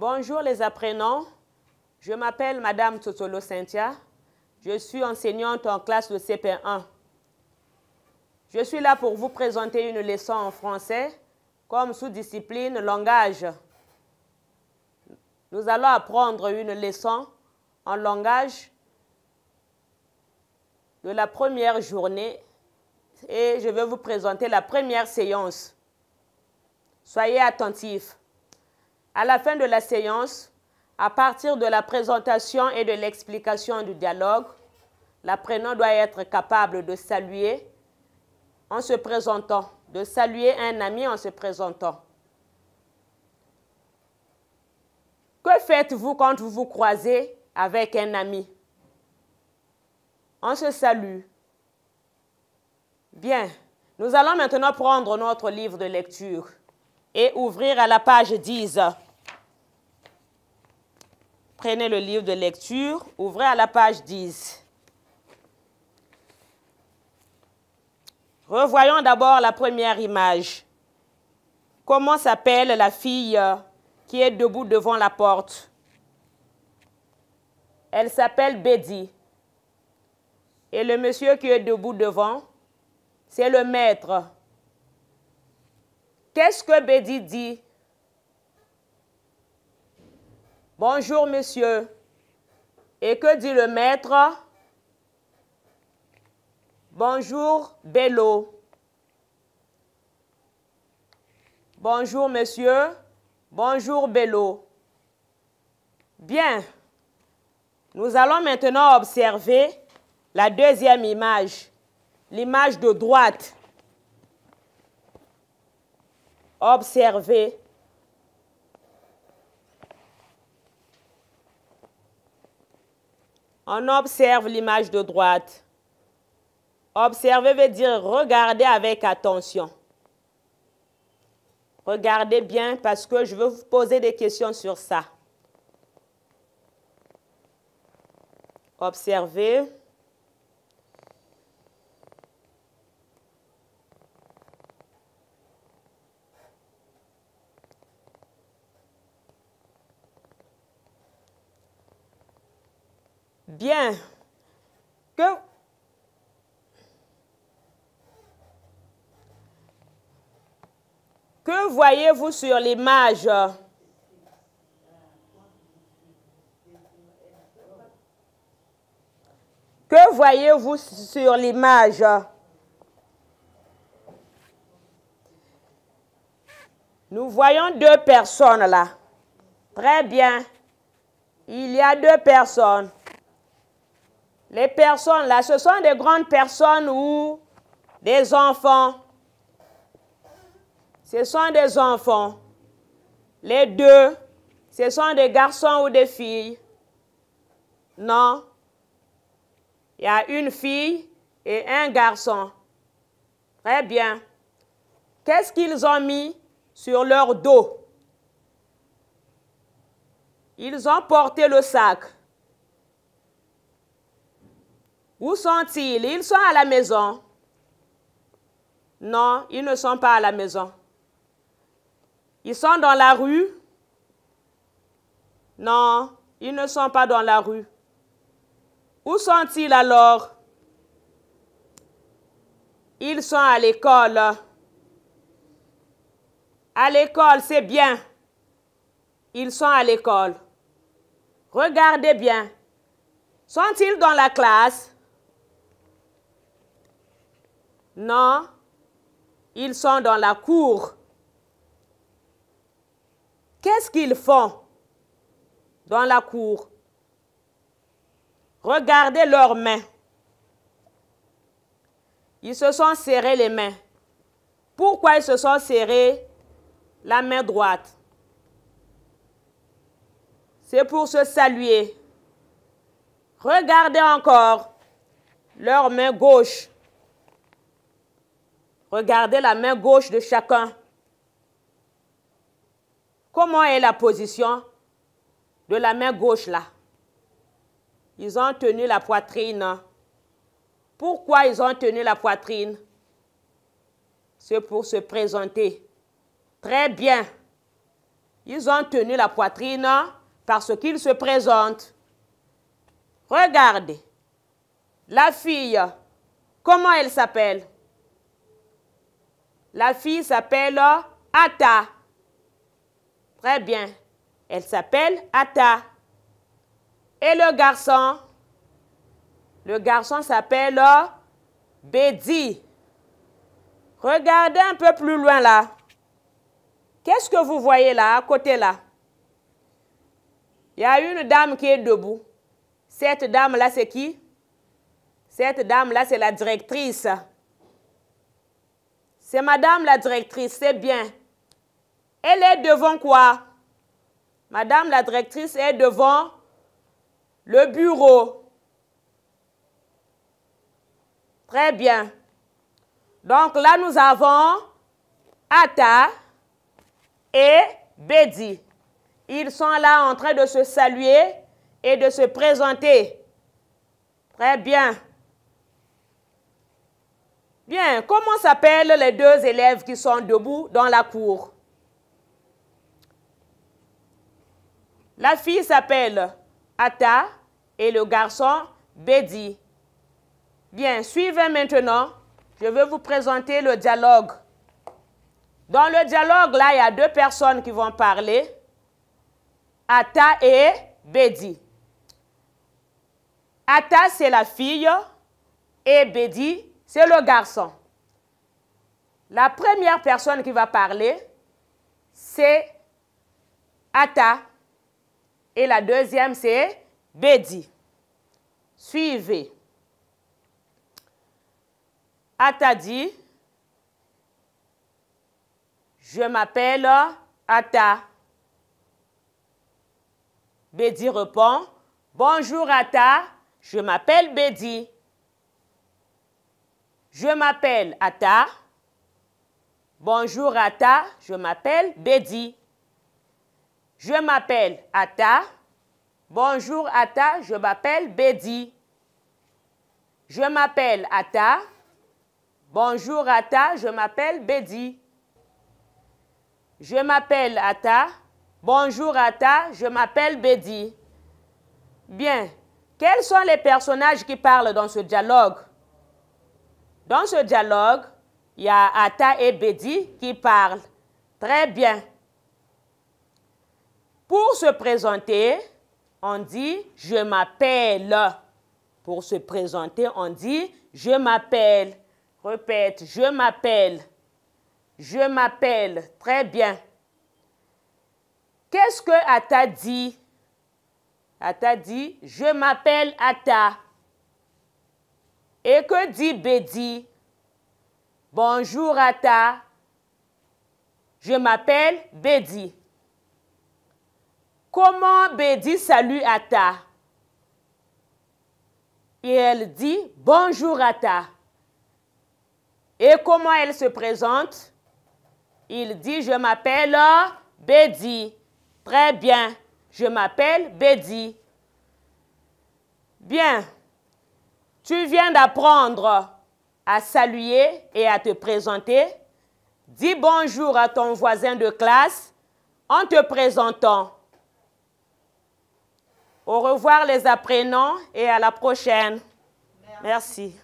Bonjour les apprenants. Je m'appelle Madame Totolo Cynthia. Je suis enseignante en classe de CP1. Je suis là pour vous présenter une leçon en français comme sous-discipline langage. Nous allons apprendre une leçon en langage de la première journée et je vais vous présenter la première séance. Soyez attentifs. À la fin de la séance, à partir de la présentation et de l'explication du dialogue, l'apprenant doit être capable de saluer en se présentant, de saluer un ami en se présentant. Que faites-vous quand vous vous croisez avec un ami On se salue. Bien, nous allons maintenant prendre notre livre de lecture et ouvrir à la page 10. Prenez le livre de lecture, ouvrez à la page 10. Revoyons d'abord la première image. Comment s'appelle la fille euh, qui est debout devant la porte Elle s'appelle Bédi. Et le monsieur qui est debout devant, c'est le maître. Qu'est-ce que Bédi dit Bonjour, monsieur. Et que dit le maître Bonjour, Bello. Bonjour, monsieur. Bonjour, Bello. Bien. Nous allons maintenant observer la deuxième image, l'image de droite observez. On observe l'image de droite. Observer veut dire regarder avec attention. Regardez bien parce que je veux vous poser des questions sur ça. Observez. Que voyez-vous sur l'image Que voyez-vous sur l'image Nous voyons deux personnes là. Très bien. Il y a deux personnes. Les personnes là, ce sont des grandes personnes ou des enfants ce sont des enfants. Les deux, ce sont des garçons ou des filles. Non. Il y a une fille et un garçon. Très bien. Qu'est-ce qu'ils ont mis sur leur dos Ils ont porté le sac. Où sont-ils Ils sont à la maison. Non, ils ne sont pas à la maison. Ils sont dans la rue Non, ils ne sont pas dans la rue. Où sont-ils alors Ils sont à l'école. À l'école, c'est bien. Ils sont à l'école. Regardez bien. Sont-ils dans la classe Non, ils sont dans la cour. Qu'est-ce qu'ils font dans la cour Regardez leurs mains. Ils se sont serrés les mains. Pourquoi ils se sont serrés la main droite C'est pour se saluer. Regardez encore leur main gauche. Regardez la main gauche de chacun. Comment est la position de la main gauche là Ils ont tenu la poitrine. Pourquoi ils ont tenu la poitrine C'est pour se présenter. Très bien. Ils ont tenu la poitrine parce qu'ils se présentent. Regardez. La fille, comment elle s'appelle La fille s'appelle Atta. Très bien. Elle s'appelle Atta. Et le garçon Le garçon s'appelle euh, Bedi. Regardez un peu plus loin là. Qu'est-ce que vous voyez là, à côté là Il y a une dame qui est debout. Cette dame-là, c'est qui Cette dame-là, c'est la directrice. C'est madame la directrice, c'est bien. Elle est devant quoi Madame la directrice est devant le bureau. Très bien. Donc là, nous avons Atta et Bedi. Ils sont là en train de se saluer et de se présenter. Très bien. Bien, comment s'appellent les deux élèves qui sont debout dans la cour? La fille s'appelle Atta et le garçon Bedi. Bien, suivez maintenant. Je vais vous présenter le dialogue. Dans le dialogue, là, il y a deux personnes qui vont parler. Atta et Bedi. Atta, c'est la fille et Bedi, c'est le garçon. La première personne qui va parler, c'est Atta et la deuxième, c'est Bedi. Suivez. dit, Je m'appelle Atta. Bédi répond. Bonjour Atta, je m'appelle Bedi. Je m'appelle Atta. Bonjour Atta, je m'appelle Bedi. Je m'appelle Atta. Bonjour Atta, je m'appelle Bedi. Je m'appelle Atta. Bonjour Atta, je m'appelle Bedi. Je m'appelle Atta. Bonjour Atta, je m'appelle Bedi. Bien, quels sont les personnages qui parlent dans ce dialogue Dans ce dialogue, il y a Atta et Bedi qui parlent. Très bien. Pour se présenter, on dit je m'appelle. Pour se présenter, on dit je m'appelle. Répète, je m'appelle. Je m'appelle. Très bien. Qu'est-ce que Atta dit Atta dit je m'appelle Atta. Et que dit Bédi Bonjour Atta. Je m'appelle Bédi. Comment Bédi salue Atta Et elle dit Bonjour Atta. Et comment elle se présente Il dit Je m'appelle Bédi. Très bien, je m'appelle Bédi. Bien, tu viens d'apprendre à saluer et à te présenter. Dis bonjour à ton voisin de classe en te présentant. Au revoir les apprenants et à la prochaine. Merci.